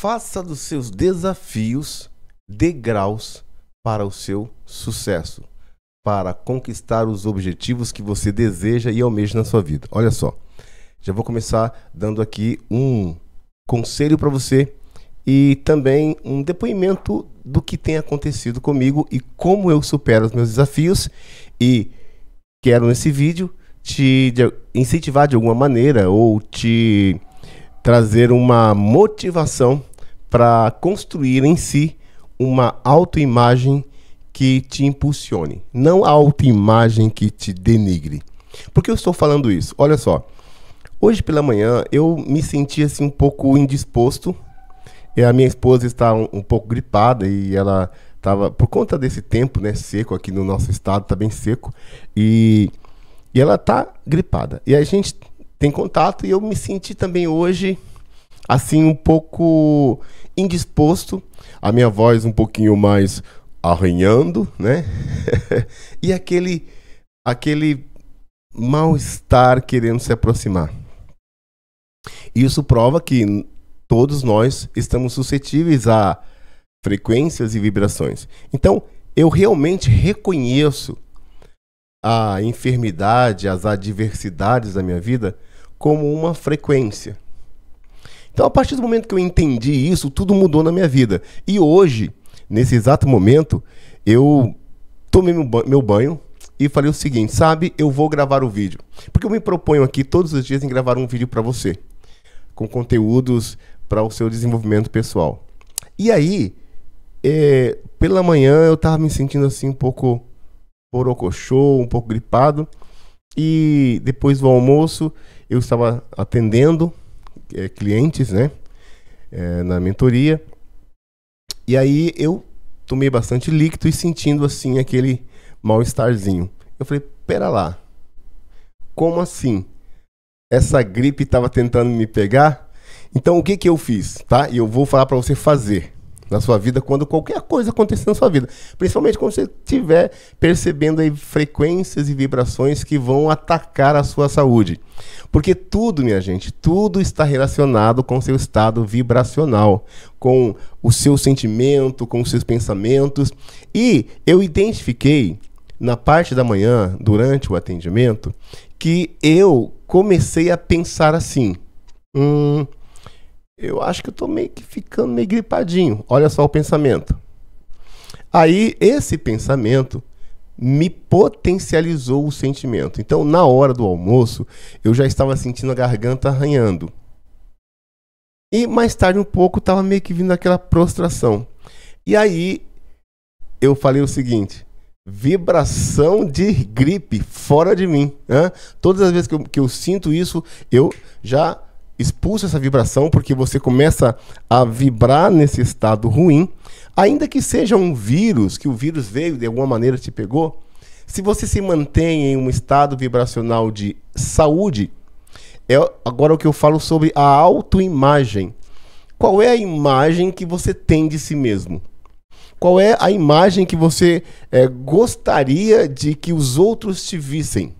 Faça dos seus desafios degraus para o seu sucesso, para conquistar os objetivos que você deseja e almeja na sua vida. Olha só, já vou começar dando aqui um conselho para você e também um depoimento do que tem acontecido comigo e como eu supero os meus desafios. E quero nesse vídeo te incentivar de alguma maneira ou te trazer uma motivação para construir em si uma autoimagem que te impulsione, não a autoimagem que te denigre. Por que eu estou falando isso? Olha só, hoje pela manhã eu me senti assim um pouco indisposto. E a minha esposa está um, um pouco gripada e ela estava por conta desse tempo, né, seco aqui no nosso estado, está bem seco e e ela está gripada. E a gente tem contato e eu me senti também hoje assim um pouco indisposto, a minha voz um pouquinho mais arranhando, né? e aquele aquele mal-estar querendo se aproximar. Isso prova que todos nós estamos suscetíveis a frequências e vibrações. Então, eu realmente reconheço a enfermidade, as adversidades da minha vida como uma frequência. Então, a partir do momento que eu entendi isso, tudo mudou na minha vida. E hoje, nesse exato momento, eu tomei meu banho, meu banho e falei o seguinte, sabe, eu vou gravar o vídeo. Porque eu me proponho aqui todos os dias em gravar um vídeo para você, com conteúdos para o seu desenvolvimento pessoal. E aí, é, pela manhã eu tava me sentindo assim um pouco porocochô, um pouco gripado. E depois do almoço eu estava atendendo é, clientes, né? É, na mentoria. E aí eu tomei bastante líquido e sentindo assim aquele mal-estarzinho. Eu falei, pera lá, como assim? Essa gripe estava tentando me pegar? Então o que que eu fiz, tá? E eu vou falar para você fazer na sua vida quando qualquer coisa acontecer na sua vida. Principalmente quando você estiver percebendo aí frequências e vibrações que vão atacar a sua saúde. Porque tudo, minha gente, tudo está relacionado com o seu estado vibracional, com o seu sentimento, com os seus pensamentos. E eu identifiquei na parte da manhã, durante o atendimento, que eu comecei a pensar assim: hum, eu acho que eu tô meio que ficando meio gripadinho. Olha só o pensamento. Aí esse pensamento me potencializou o sentimento. Então, na hora do almoço, eu já estava sentindo a garganta arranhando. E mais tarde um pouco estava meio que vindo aquela prostração. E aí eu falei o seguinte: vibração de gripe fora de mim. Né? Todas as vezes que eu, que eu sinto isso, eu já expulsa essa vibração porque você começa a vibrar nesse estado ruim, ainda que seja um vírus, que o vírus veio de alguma maneira te pegou, se você se mantém em um estado vibracional de saúde, é agora o que eu falo sobre a autoimagem. Qual é a imagem que você tem de si mesmo? Qual é a imagem que você é, gostaria de que os outros te vissem?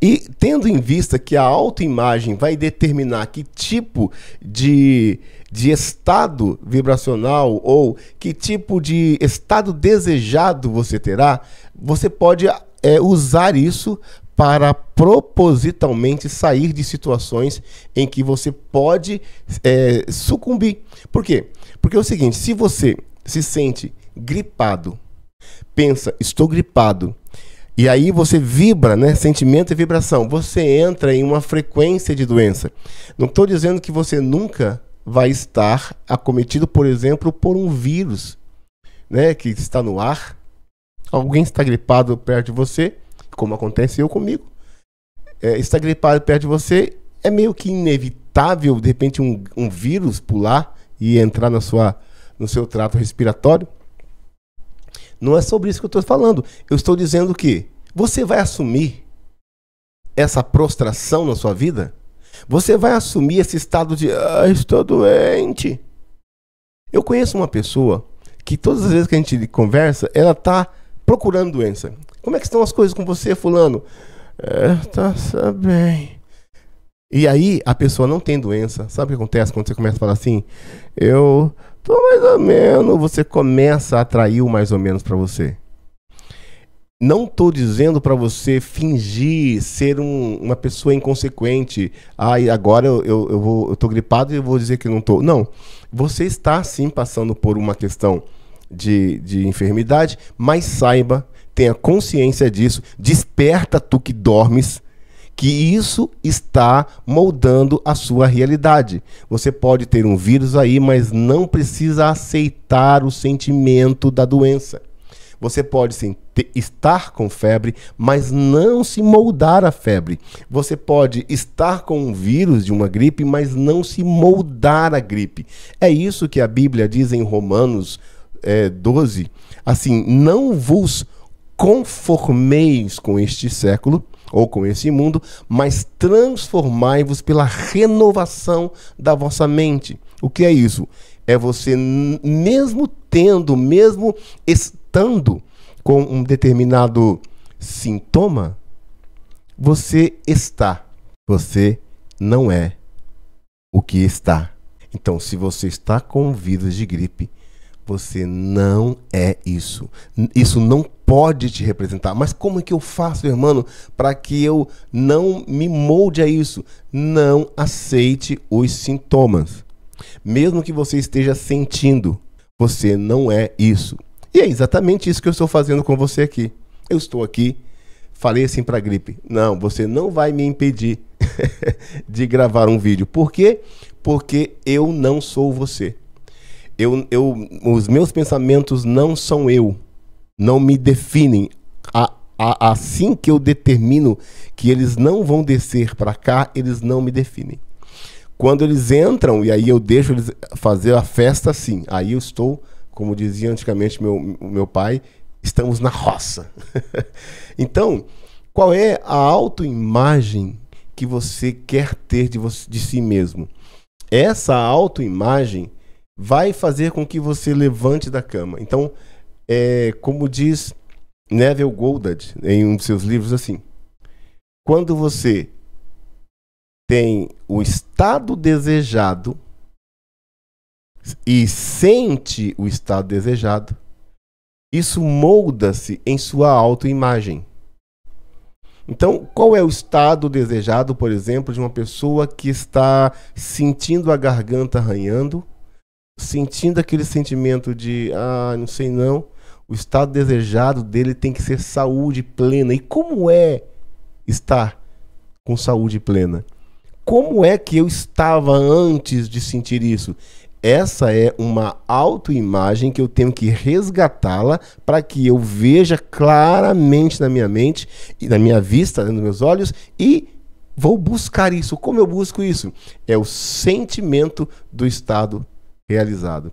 E tendo em vista que a autoimagem vai determinar que tipo de, de estado vibracional ou que tipo de estado desejado você terá, você pode é, usar isso para propositalmente sair de situações em que você pode é, sucumbir. Por quê? Porque é o seguinte: se você se sente gripado, pensa, estou gripado, e aí você vibra, né? Sentimento e vibração. Você entra em uma frequência de doença. Não estou dizendo que você nunca vai estar acometido, por exemplo, por um vírus, né? Que está no ar. Alguém está gripado perto de você, como aconteceu comigo. É, está gripado perto de você, é meio que inevitável, de repente, um, um vírus pular e entrar na sua, no seu trato respiratório. Não é sobre isso que eu estou falando. Eu estou dizendo que você vai assumir essa prostração na sua vida? Você vai assumir esse estado de ah, estou doente? Eu conheço uma pessoa que todas as vezes que a gente conversa, ela está procurando doença. Como é que estão as coisas com você, fulano? É, tá, tá bem. E aí a pessoa não tem doença. Sabe o que acontece quando você começa a falar assim? Eu então, mais ou menos, você começa a atrair o mais ou menos para você. Não tô dizendo para você fingir ser um, uma pessoa inconsequente. Ah, e agora eu, eu, eu, vou, eu tô gripado e eu vou dizer que não tô. Não. Você está sim passando por uma questão de, de enfermidade, mas saiba, tenha consciência disso, desperta tu que dormes que isso está moldando a sua realidade. Você pode ter um vírus aí, mas não precisa aceitar o sentimento da doença. Você pode sim, estar com febre, mas não se moldar à febre. Você pode estar com um vírus de uma gripe, mas não se moldar à gripe. É isso que a Bíblia diz em Romanos é, eh, 12. Assim, não vos conformeis com este século ou com esse mundo, mas transformai-vos pela renovação da vossa mente. O que é isso? É você, mesmo tendo, mesmo estando com um determinado sintoma, você está. Você não é o que está. Então, se você está com vírus de gripe, você não é isso. Isso não pode te representar. Mas como é que eu faço, irmão, para que eu não me molde a isso? Não aceite os sintomas. Mesmo que você esteja sentindo, você não é isso. E é exatamente isso que eu estou fazendo com você aqui. Eu estou aqui, falei assim para a gripe: não, você não vai me impedir de gravar um vídeo. Por quê? Porque eu não sou você. Eu, eu, os meus pensamentos não são eu não me definem. A, a, assim que eu determino que eles não vão descer para cá, eles não me definem. Quando eles entram, e aí eu deixo eles fazer a festa, sim. Aí eu estou, como dizia antigamente meu, meu pai, estamos na roça. então, qual é a autoimagem que você quer ter de, você, de si mesmo? Essa autoimagem vai fazer com que você levante da cama. Então, é, como diz Neville Goldad em um de seus livros assim, quando você tem o estado desejado e sente o estado desejado, isso molda-se em sua autoimagem. Então, qual é o estado desejado, por exemplo, de uma pessoa que está sentindo a garganta arranhando, sentindo aquele sentimento de ah, não sei não, o estado desejado dele tem que ser saúde plena. E como é estar com saúde plena? Como é que eu estava antes de sentir isso? Essa é uma autoimagem que eu tenho que resgatá-la para que eu veja claramente na minha mente e na minha vista, né, nos meus olhos e vou buscar isso. Como eu busco isso? É o sentimento do estado realizado.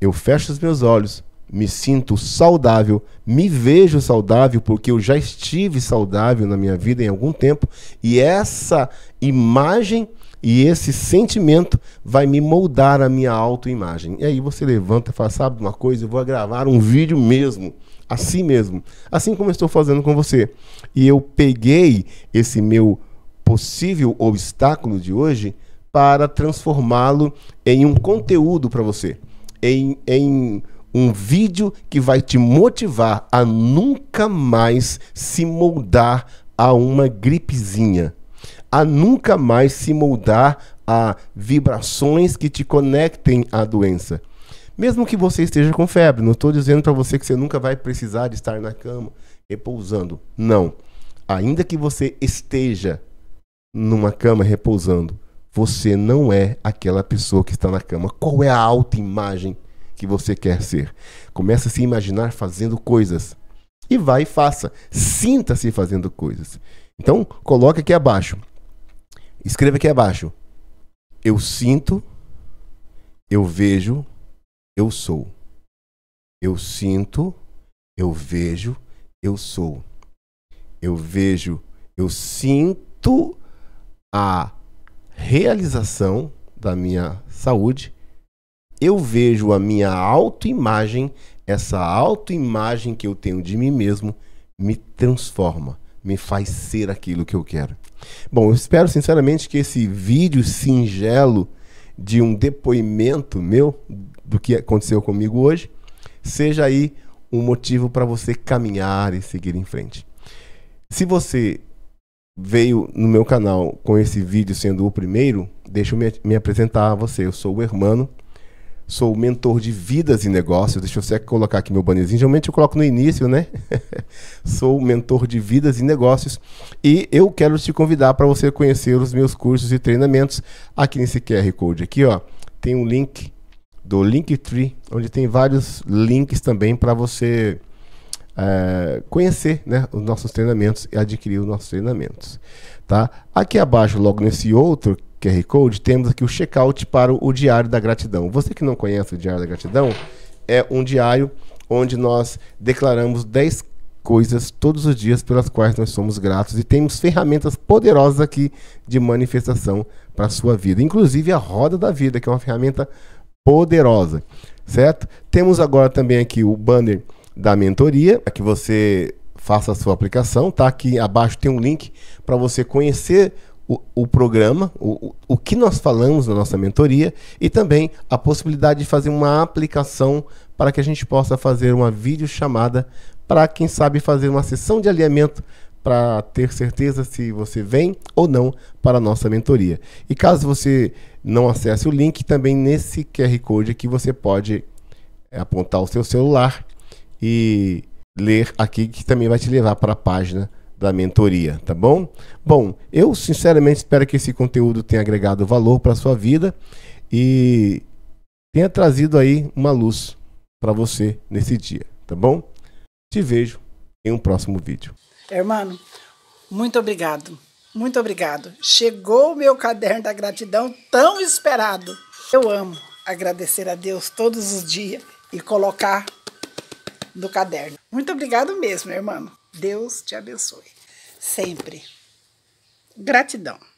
Eu fecho os meus olhos, me sinto saudável, me vejo saudável, porque eu já estive saudável na minha vida em algum tempo, e essa imagem e esse sentimento vai me moldar a minha autoimagem. E aí você levanta e fala: sabe uma coisa, eu vou gravar um vídeo mesmo, assim mesmo, assim como eu estou fazendo com você. E eu peguei esse meu possível obstáculo de hoje para transformá-lo em um conteúdo para você, em, em um vídeo que vai te motivar a nunca mais se moldar a uma gripezinha, a nunca mais se moldar a vibrações que te conectem à doença. Mesmo que você esteja com febre, não estou dizendo para você que você nunca vai precisar de estar na cama repousando. Não. Ainda que você esteja numa cama repousando, você não é aquela pessoa que está na cama. Qual é a autoimagem imagem que você quer ser. Começa a se imaginar fazendo coisas. E vai e faça. Sinta-se fazendo coisas. Então, coloca aqui abaixo. Escreva aqui abaixo. Eu sinto, eu vejo, eu sou. Eu sinto, eu vejo, eu sou. Eu vejo, eu sinto a realização da minha saúde eu vejo a minha autoimagem, essa autoimagem que eu tenho de mim mesmo, me transforma, me faz ser aquilo que eu quero. Bom, eu espero sinceramente que esse vídeo singelo de um depoimento meu do que aconteceu comigo hoje seja aí um motivo para você caminhar e seguir em frente. Se você veio no meu canal com esse vídeo sendo o primeiro, deixa eu me, me apresentar a você. Eu sou o Hermano, Sou mentor de vidas e negócios. Deixa eu só colocar aqui meu bannerzinho. Geralmente eu coloco no início, né? Sou mentor de vidas e negócios. E eu quero te convidar para você conhecer os meus cursos e treinamentos aqui nesse QR Code. Aqui, ó, tem um link do Linktree, onde tem vários links também para você é, conhecer né, os nossos treinamentos e adquirir os nossos treinamentos. Tá? Aqui abaixo, logo nesse outro, QR Code, temos aqui o checkout para o Diário da Gratidão. Você que não conhece o Diário da Gratidão, é um diário onde nós declaramos 10 coisas todos os dias pelas quais nós somos gratos e temos ferramentas poderosas aqui de manifestação para a sua vida, inclusive a roda da vida, que é uma ferramenta poderosa, certo? Temos agora também aqui o banner da mentoria, para que você faça a sua aplicação, tá? Aqui abaixo tem um link para você conhecer o, o programa, o, o que nós falamos na nossa mentoria e também a possibilidade de fazer uma aplicação para que a gente possa fazer uma videochamada para, quem sabe, fazer uma sessão de alinhamento para ter certeza se você vem ou não para a nossa mentoria. E caso você não acesse o link, também nesse QR Code aqui você pode eh, apontar o seu celular e ler aqui que também vai te levar para a página da mentoria, tá bom? Bom, eu sinceramente espero que esse conteúdo tenha agregado valor para sua vida e tenha trazido aí uma luz para você nesse dia, tá bom? Te vejo em um próximo vídeo. Hermano, muito obrigado. Muito obrigado. Chegou o meu caderno da gratidão tão esperado. Eu amo agradecer a Deus todos os dias e colocar no caderno. Muito obrigado mesmo, irmão. Deus te abençoe. Sempre. Gratidão.